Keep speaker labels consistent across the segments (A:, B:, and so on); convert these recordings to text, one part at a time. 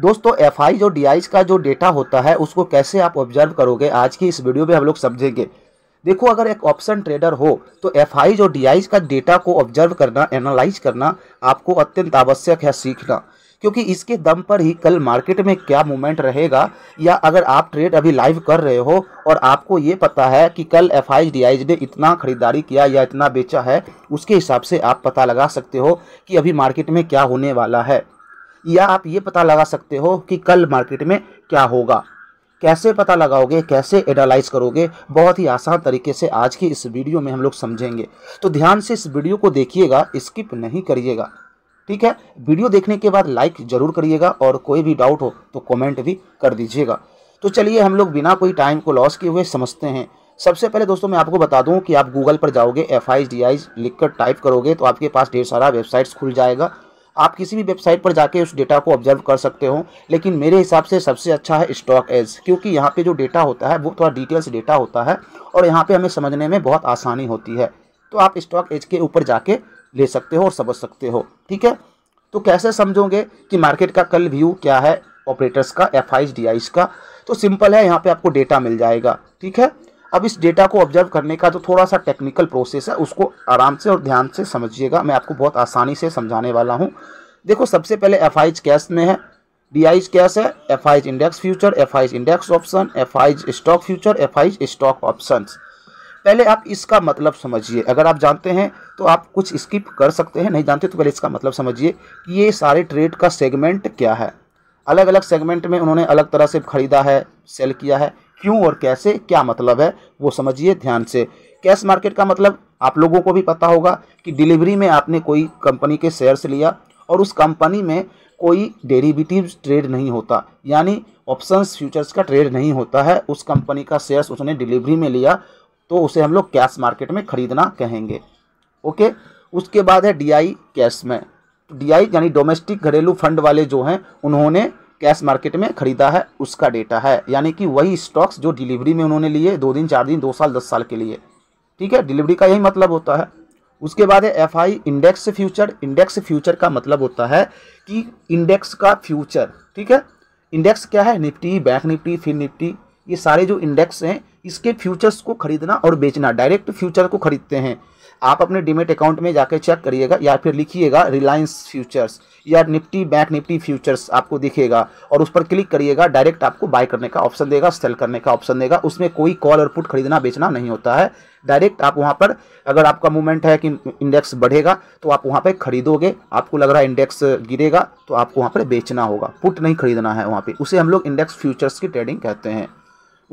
A: दोस्तों एफ जो डी का जो डेटा होता है उसको कैसे आप ऑब्जर्व करोगे आज की इस वीडियो में हम लोग समझेंगे देखो अगर एक ऑप्शन ट्रेडर हो तो एफ जो डी का डेटा को ऑब्जर्व करना एनालाइज करना आपको अत्यंत आवश्यक है सीखना क्योंकि इसके दम पर ही कल मार्केट में क्या मूवमेंट रहेगा या अगर आप ट्रेड अभी लाइव कर रहे हो और आपको ये पता है कि कल एफ आई ने इतना ख़रीदारी किया या इतना बेचा है उसके हिसाब से आप पता लगा सकते हो कि अभी मार्केट में क्या होने वाला है या आप ये पता लगा सकते हो कि कल मार्केट में क्या होगा कैसे पता लगाओगे कैसे एनालाइज करोगे बहुत ही आसान तरीके से आज की इस वीडियो में हम लोग समझेंगे तो ध्यान से इस वीडियो को देखिएगा स्किप नहीं करिएगा ठीक है वीडियो देखने के बाद लाइक जरूर करिएगा और कोई भी डाउट हो तो कमेंट भी कर दीजिएगा तो चलिए हम लोग बिना कोई टाइम को लॉस किए हुए समझते हैं सबसे पहले दोस्तों मैं आपको बता दूं कि आप गूगल पर जाओगे एफ आई डी आई लिख कर टाइप करोगे तो आपके पास ढेर सारा वेबसाइट्स खुल जाएगा आप किसी भी वेबसाइट पर जाके उस डेटा को ऑब्जर्व कर सकते हो लेकिन मेरे हिसाब से सबसे अच्छा है स्टॉक एज क्योंकि यहाँ पे जो डेटा होता है वो थोड़ा डिटेल्स डेटा होता है और यहाँ पे हमें समझने में बहुत आसानी होती है तो आप स्टॉक एज के ऊपर जाके ले सकते हो और समझ सकते हो ठीक है तो कैसे समझोगे कि मार्केट का कल व्यू क्या है ऑपरेटर्स का एफ आई का तो सिंपल है यहाँ पर आपको डेटा मिल जाएगा ठीक है अब इस डेटा को ऑब्जर्व करने का जो तो थोड़ा सा टेक्निकल प्रोसेस है उसको आराम से और ध्यान से समझिएगा मैं आपको बहुत आसानी से समझाने वाला हूँ देखो सबसे पहले एफ आई कैश में है डी आई कैश है F I index future F I index option F I stock future F I stock option पहले आप इसका मतलब समझिए अगर आप जानते हैं तो आप कुछ स्किप कर सकते हैं नहीं जानते तो पहले इसका मतलब समझिए कि ये सारे ट्रेड का सेगमेंट क्या है अलग अलग सेगमेंट में उन्होंने अलग तरह से खरीदा है सेल किया है क्यों और कैसे क्या मतलब है वो समझिए ध्यान से कैश मार्केट का मतलब आप लोगों को भी पता होगा कि डिलीवरी में आपने कोई कंपनी के शेयर्स लिया और उस कंपनी में कोई डेरिवेटिव ट्रेड नहीं होता यानी ऑप्शंस फ्यूचर्स का ट्रेड नहीं होता है उस कंपनी का शेयर्स उसने डिलीवरी में लिया तो उसे हम लोग कैश मार्केट में ख़रीदना कहेंगे ओके उसके बाद है डीआई कैश में डीआई यानी डोमेस्टिक घरेलू फंड वाले जो हैं उन्होंने कैश मार्केट में खरीदा है उसका डेटा है यानी कि वही स्टॉक्स जो डिलीवरी में उन्होंने लिए दो दिन चार दिन दो साल दस साल के लिए ठीक है डिलीवरी का यही मतलब होता है उसके बाद है F I index future index future का मतलब होता है कि इंडेक्स का फ्यूचर ठीक है इंडेक्स क्या है निफ्टी बैंक निफ्टी फिर निफ्टी ये सारे जो इंडेक्स हैं इसके फ्यूचर्स को खरीदना और बेचना डायरेक्ट फ्यूचर को खरीदते हैं आप अपने डिमेट अकाउंट में जाकर चेक करिएगा या फिर लिखिएगा रिलायंस फ्यूचर्स या निफ्टी बैंक निफ्टी फ्यूचर्स आपको दिखेगा और उस पर क्लिक करिएगा डायरेक्ट आपको बाय करने का ऑप्शन देगा सेल करने का ऑप्शन देगा उसमें कोई कॉल और पुट खरीदना बेचना नहीं होता है डायरेक्ट आप वहाँ पर अगर आपका मूवमेंट है कि इंडेक्स बढ़ेगा तो आप वहाँ पर खरीदोगे आपको लग रहा है इंडेक्स गिरेगा तो आपको वहाँ पर बेचना होगा पुट नहीं खरीदना है वहाँ पर उसे हम लोग इंडेक्स फ्यूचर्स की ट्रेडिंग कहते हैं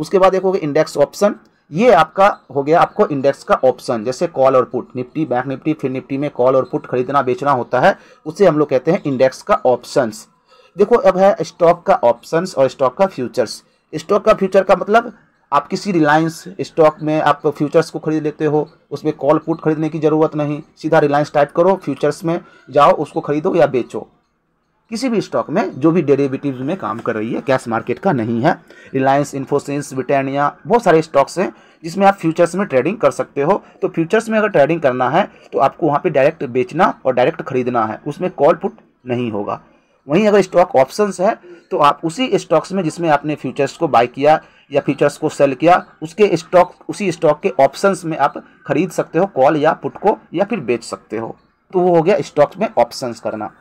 A: उसके बाद देखोगे इंडेक्स ऑप्शन ये आपका हो गया आपको इंडेक्स का ऑप्शन जैसे कॉल और पुट निफ्टी बैंक निफ्टी फिर निफ्टी में कॉल और पुट खरीदना बेचना होता है उसे हम लोग कहते हैं इंडेक्स का ऑप्शंस देखो अब है स्टॉक का ऑप्शंस और स्टॉक का फ्यूचर्स स्टॉक का फ्यूचर का मतलब आप किसी रिलायंस स्टॉक में आप फ्यूचर्स को खरीद लेते हो उसमें कॉल पुट खरीदने की ज़रूरत नहीं सीधा रिलायंस टाइप करो फ्यूचर्स में जाओ उसको खरीदो या बेचो किसी भी स्टॉक में जो भी डेरिवेटिव में काम कर रही है कैश मार्केट का नहीं है रिलायंस इन्फोसिस ब्रिटानिया बहुत सारे स्टॉक्स हैं जिसमें आप फ्यूचर्स में ट्रेडिंग कर सकते हो तो फ्यूचर्स में अगर ट्रेडिंग करना है तो आपको वहाँ पे डायरेक्ट बेचना और डायरेक्ट खरीदना है उसमें कॉल पुट नहीं होगा वहीं अगर स्टॉक ऑप्शन है तो आप उसी स्टॉक्स में जिसमें आपने फ्यूचर्स को बाई किया या फ्यूचर्स को सेल किया उसके स्टॉक उसी स्टॉक के ऑप्शंस में आप खरीद सकते हो कॉल या पुट को या फिर बेच सकते हो तो वो हो गया स्टॉक्स में ऑप्शंस करना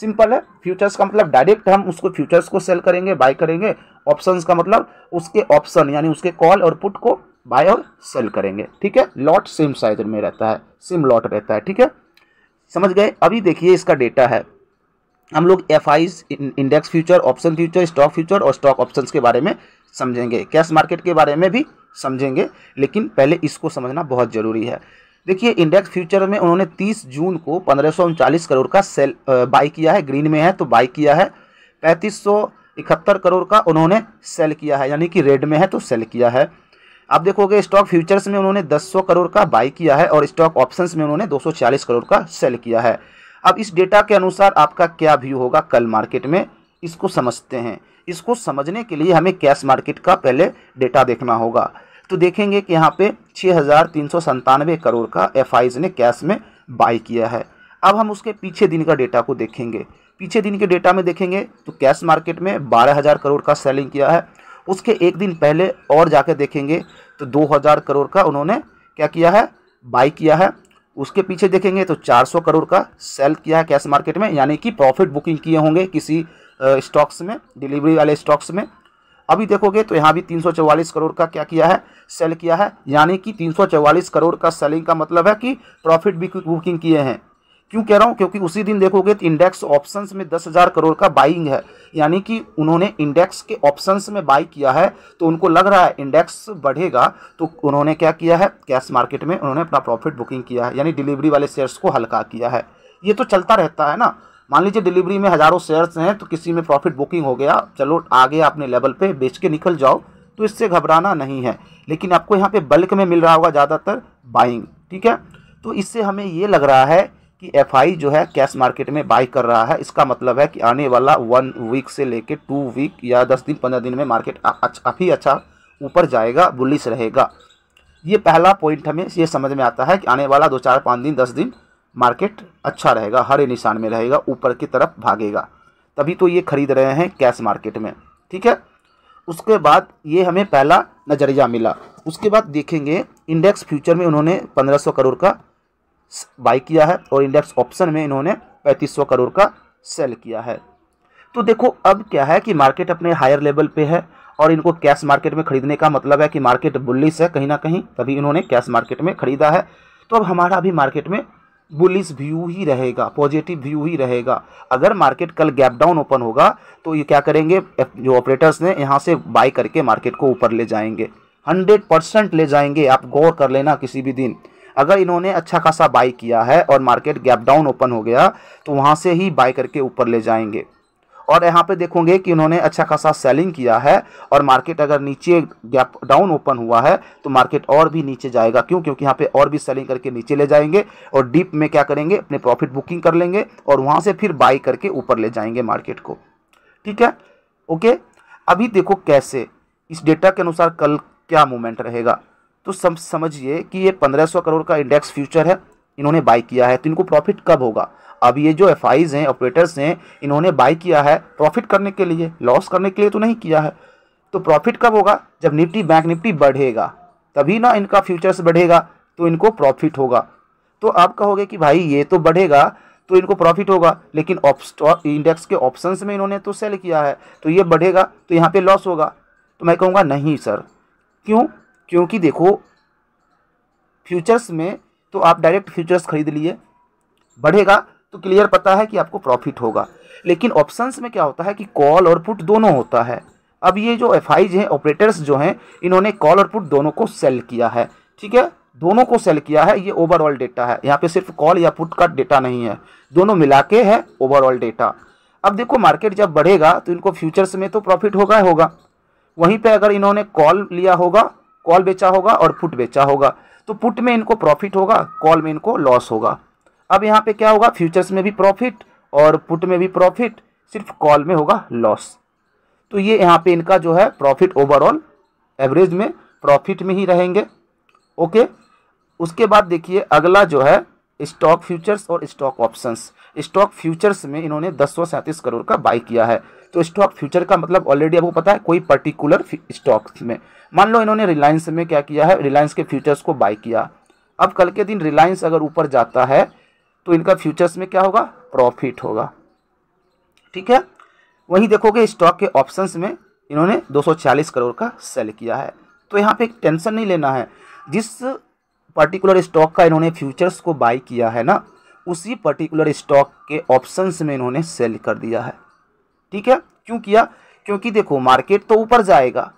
A: सिंपल है फ्यूचर्स का मतलब डायरेक्ट हम उसको फ्यूचर्स को सेल करेंगे बाय करेंगे ऑप्शंस का मतलब उसके ऑप्शन यानी उसके कॉल और पुट को बाय और सेल करेंगे ठीक है लॉट सेम साइज में रहता है सेम लॉट रहता है ठीक है समझ गए अभी देखिए इसका डेटा है हम लोग F index future option future stock future और स्टॉक ऑप्शन के बारे में समझेंगे कैश मार्केट के बारे में भी समझेंगे लेकिन पहले इसको समझना बहुत ज़रूरी है देखिए इंडेक्स फ्यूचर में उन्होंने 30 जून को पंद्रह करोड़ का सेल बाई किया है ग्रीन में है तो बाई किया है पैंतीस इकहत्तर करोड़ का उन्होंने सेल किया है यानी कि रेड में है तो सेल किया है आप देखोगे स्टॉक फ्यूचर्स में उन्होंने 200 करोड़ का बाई किया है और स्टॉक ऑप्शंस में उन्होंने 240 करोड़ का सेल किया है अब इस डेटा के अनुसार आपका क्या व्यू होगा कल मार्केट में इसको समझते हैं इसको समझने के लिए हमें कैश मार्केट का पहले डेटा देखना होगा तो देखेंगे कि यहाँ पे छः हज़ार तीन सौ संतानवे करोड़ का एफ ने कैश में बाई किया है अब हम उसके पीछे दिन का डेटा को देखेंगे पीछे दिन के डेटा में देखेंगे तो कैश मार्केट में बारह हज़ार करोड़ का सेलिंग किया है उसके एक दिन पहले और जाकर देखेंगे तो दो हज़ार करोड़ का उन्होंने क्या किया है बाई किया है उसके पीछे देखेंगे तो 400 करोड़ का सेल किया है कैश मार्केट में यानी कि प्रॉफिट बुकिंग किए होंगे किसी स्टॉक्स में डिलीवरी वाले स्टॉक्स में अभी देखोगे तो यहाँ भी 344 करोड़ का क्या किया है सेल किया है यानी कि 344 करोड़ का सेलिंग का मतलब है कि प्रॉफिट भी बुकिंग किए हैं क्यों कह रहा हूँ क्योंकि उसी दिन देखोगे तो इंडेक्स ऑप्शंस में दस हज़ार करोड़ का बाइंग है यानी कि उन्होंने इंडेक्स के ऑप्शंस में बाई किया है तो उनको लग रहा है इंडेक्स बढ़ेगा तो उन्होंने क्या किया है कैश मार्केट में उन्होंने अपना प्रॉफिट बुकिंग किया है यानी डिलीवरी वाले शेयर्स को हल्का किया है ये तो चलता रहता है ना मान लीजिए डिलीवरी में हज़ारों शेयर्स हैं तो किसी में प्रॉफिट बुकिंग हो गया चलो आगे अपने लेवल पे बेच के निकल जाओ तो इससे घबराना नहीं है लेकिन आपको यहाँ पे बल्क में मिल रहा होगा ज़्यादातर बाइंग ठीक है तो इससे हमें ये लग रहा है कि एफ जो है कैश मार्केट में बाई कर रहा है इसका मतलब है कि आने वाला वन वीक से लेकर टू वीक या दस दिन पंद्रह दिन में मार्केट काफ़ी अच्छा ऊपर जाएगा बुलिस रहेगा ये पहला पॉइंट हमें ये समझ में आता है कि आने वाला दो चार पाँच दिन दस दिन मार्केट अच्छा रहेगा हरे निशान में रहेगा ऊपर की तरफ भागेगा तभी तो ये खरीद रहे हैं कैश मार्केट में ठीक है उसके बाद ये हमें पहला नज़रिया मिला उसके बाद देखेंगे इंडेक्स फ्यूचर में उन्होंने 1500 करोड़ का बाई किया है और इंडेक्स ऑप्शन में इन्होंने 3500 करोड़ का सेल किया है तो देखो अब क्या है कि मार्केट अपने हायर लेवल पे है और इनको कैश मार्केट में खरीदने का मतलब है कि मार्केट बुल्लिस है कहीं ना कहीं तभी इन्होंने कैश मार्केट में खरीदा है तो अब हमारा भी मार्केट में बुलिस व्यू ही रहेगा पॉजिटिव व्यू ही रहेगा अगर मार्केट कल गैप डाउन ओपन होगा तो ये क्या करेंगे जो ऑपरेटर्स ने यहाँ से बाय करके मार्केट को ऊपर ले जाएंगे हंड्रेड परसेंट ले जाएंगे आप गौर कर लेना किसी भी दिन अगर इन्होंने अच्छा खासा बाई किया है और मार्केट गैप डाउन ओपन हो गया तो वहाँ से ही बाई करके ऊपर ले जाएंगे और यहाँ पे देखोगे कि उन्होंने अच्छा खासा सेलिंग किया है और मार्केट अगर नीचे गैप डाउन ओपन हुआ है तो मार्केट और भी नीचे जाएगा क्यों क्योंकि यहाँ पे और भी सेलिंग करके नीचे ले जाएंगे और डीप में क्या करेंगे अपने प्रॉफिट बुकिंग कर लेंगे और वहाँ से फिर बाई करके ऊपर ले जाएंगे मार्केट को ठीक है ओके अभी देखो कैसे इस डेटा के अनुसार कल क्या मूवमेंट रहेगा तो समझिए कि ये 1500 करोड़ का इंडेक्स फ्यूचर है इन्होंने बाई किया है तो इनको प्रॉफिट कब होगा अब ये जो एफ हैं ऑपरेटर्स हैं इन्होंने बाई किया है प्रॉफिट करने के लिए लॉस करने के लिए तो नहीं किया है तो प्रॉफिट कब होगा जब निफ्टी बैंक निफ्टी बढ़ेगा तभी ना इनका फ्यूचर्स बढ़ेगा तो इनको प्रॉफिट होगा तो आप कहोगे कि भाई ये तो बढ़ेगा तो इनको प्रॉफिट होगा लेकिन इंडेक्स के ऑप्शन में इन्होंने तो सेल किया है तो ये बढ़ेगा तो यहाँ पे लॉस होगा तो मैं कहूँगा नहीं सर क्यों क्योंकि देखो फ्यूचर्स में तो आप डायरेक्ट फ्यूचर्स खरीद लिए बढ़ेगा तो क्लियर पता है कि आपको प्रॉफिट होगा लेकिन ऑप्शंस में क्या होता है कि कॉल और पुट दोनों होता है अब ये जो एफ हैं ऑपरेटर्स जो हैं इन्होंने कॉल और पुट दोनों को सेल किया है ठीक है दोनों को सेल किया है ये ओवरऑल डेटा है यहाँ पे सिर्फ कॉल या पुट का डेटा नहीं है दोनों मिला के है ओवरऑल डेटा अब देखो मार्केट जब बढ़ेगा तो इनको फ्यूचर्स में तो प्रॉफिट होगा होगा वहीं पर अगर इन्होंने कॉल लिया होगा कॉल बेचा होगा और पुट बेचा होगा तो पुट में इनको प्रॉफिट होगा कॉल में इनको लॉस होगा अब यहाँ पे क्या होगा फ्यूचर्स में भी प्रॉफिट और पुट में भी प्रॉफिट सिर्फ कॉल में होगा लॉस तो ये यहाँ पे इनका जो है प्रॉफिट ओवरऑल एवरेज में प्रॉफिट में ही रहेंगे ओके उसके बाद देखिए अगला जो है स्टॉक फ्यूचर्स और स्टॉक ऑप्शंस स्टॉक फ्यूचर्स में इन्होंने दस करोड़ का बाई किया है तो स्टॉक फ्यूचर का मतलब ऑलरेडी आपको पता है कोई पर्टिकुलर स्टॉक में मान लो इन्होंने रिलायंस में क्या किया है रिलायंस के फ्यूचर्स को बाई किया अब कल के दिन रिलायंस अगर ऊपर जाता है तो इनका फ्यूचर्स में क्या होगा प्रॉफिट होगा ठीक है वहीं देखोगे स्टॉक के ऑप्शंस में इन्होंने 240 करोड़ का सेल किया है तो यहाँ पे एक टेंशन नहीं लेना है जिस पर्टिकुलर स्टॉक का इन्होंने फ्यूचर्स को बाई किया है ना उसी पर्टिकुलर स्टॉक के ऑप्शंस में इन्होंने सेल कर दिया है ठीक है क्यों किया क्योंकि देखो मार्केट तो ऊपर जाएगा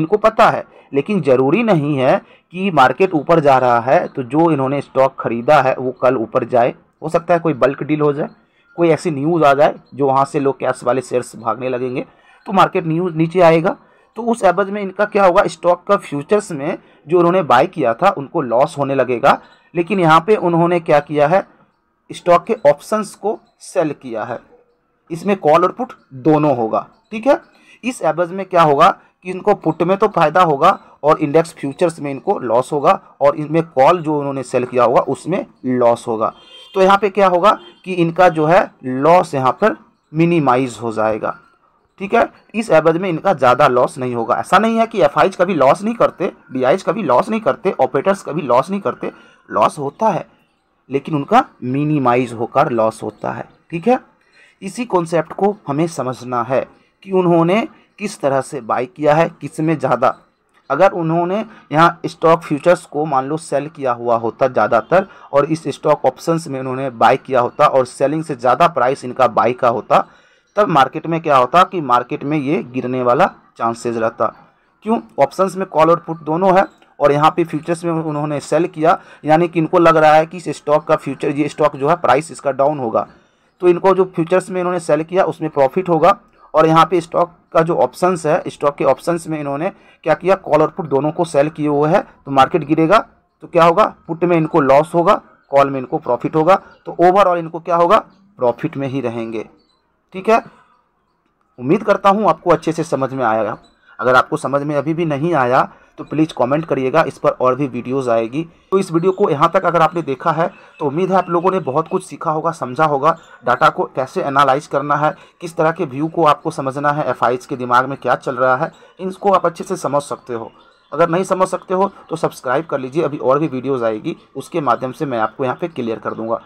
A: इनको पता है लेकिन ज़रूरी नहीं है कि मार्केट ऊपर जा रहा है तो जो इन्होंने स्टॉक ख़रीदा है वो कल ऊपर जाए हो सकता है कोई बल्क डील हो जाए कोई ऐसी न्यूज़ आ जाए जो वहाँ से लोग कैश वाले शेयर्स भागने लगेंगे तो मार्केट न्यूज़ नीचे आएगा तो उस एवज में इनका क्या होगा स्टॉक का फ्यूचर्स में जो उन्होंने बाय किया था उनको लॉस होने लगेगा लेकिन यहाँ पे उन्होंने क्या किया है स्टॉक के ऑप्शंस को सेल किया है इसमें कॉल और पुट दोनों होगा ठीक है इस एवज में क्या होगा कि इनको पुट में तो फायदा होगा और इंडेक्स फ्यूचर्स में इनको लॉस होगा और इनमें कॉल जो उन्होंने सेल किया होगा उसमें लॉस होगा तो यहाँ पे क्या होगा कि इनका जो है लॉस यहाँ पर मिनिमाइज हो जाएगा ठीक है इस एवज में इनका ज़्यादा लॉस नहीं होगा ऐसा नहीं है कि एफ कभी लॉस नहीं करते बी कभी लॉस नहीं करते ऑपरेटर्स कभी लॉस नहीं करते लॉस होता है लेकिन उनका मिनिमाइज होकर लॉस होता है ठीक है इसी कॉन्सेप्ट को हमें समझना है कि उन्होंने किस तरह से बाई किया है किस में ज़्यादा अगर उन्होंने यहाँ स्टॉक फ्यूचर्स को मान लो सेल किया हुआ होता ज़्यादातर और इस स्टॉक ऑप्शंस में उन्होंने बाई किया होता और सेलिंग से ज़्यादा प्राइस इनका बाई का होता तब मार्केट में क्या होता कि मार्केट में ये गिरने वाला चांसेस रहता क्यों ऑप्शंस में कॉल और पुट दोनों है और यहाँ पे फ्यूचर्स में उन्होंने सेल किया यानी कि इनको लग रहा है कि इस स्टॉक का फ्यूचर ये स्टॉक जो है प्राइस इसका डाउन होगा तो इनको जो फ्यूचर्स में इन्होंने सेल किया उसमें प्रॉफिट होगा और यहाँ पे स्टॉक का जो ऑप्शंस है स्टॉक के ऑप्शंस में इन्होंने क्या किया कॉल और पुट दोनों को सेल किए हुए हैं तो मार्केट गिरेगा तो क्या होगा पुट में इनको लॉस होगा कॉल में इनको प्रॉफिट होगा तो ओवरऑल इनको क्या होगा प्रॉफिट में ही रहेंगे ठीक है उम्मीद करता हूँ आपको अच्छे से समझ में आएगा अगर आपको समझ में अभी भी नहीं आया तो प्लीज़ कमेंट करिएगा इस पर और भी वीडियोस आएगी तो इस वीडियो को यहाँ तक अगर आपने देखा है तो उम्मीद है आप लोगों ने बहुत कुछ सीखा होगा समझा होगा डाटा को कैसे एनालाइज करना है किस तरह के व्यू को आपको समझना है एफ के दिमाग में क्या चल रहा है इनको आप अच्छे से समझ सकते हो अगर नहीं समझ सकते हो तो सब्सक्राइब कर लीजिए अभी और भी वीडियोज़ आएगी उसके माध्यम से मैं आपको यहाँ पर क्लियर कर दूँगा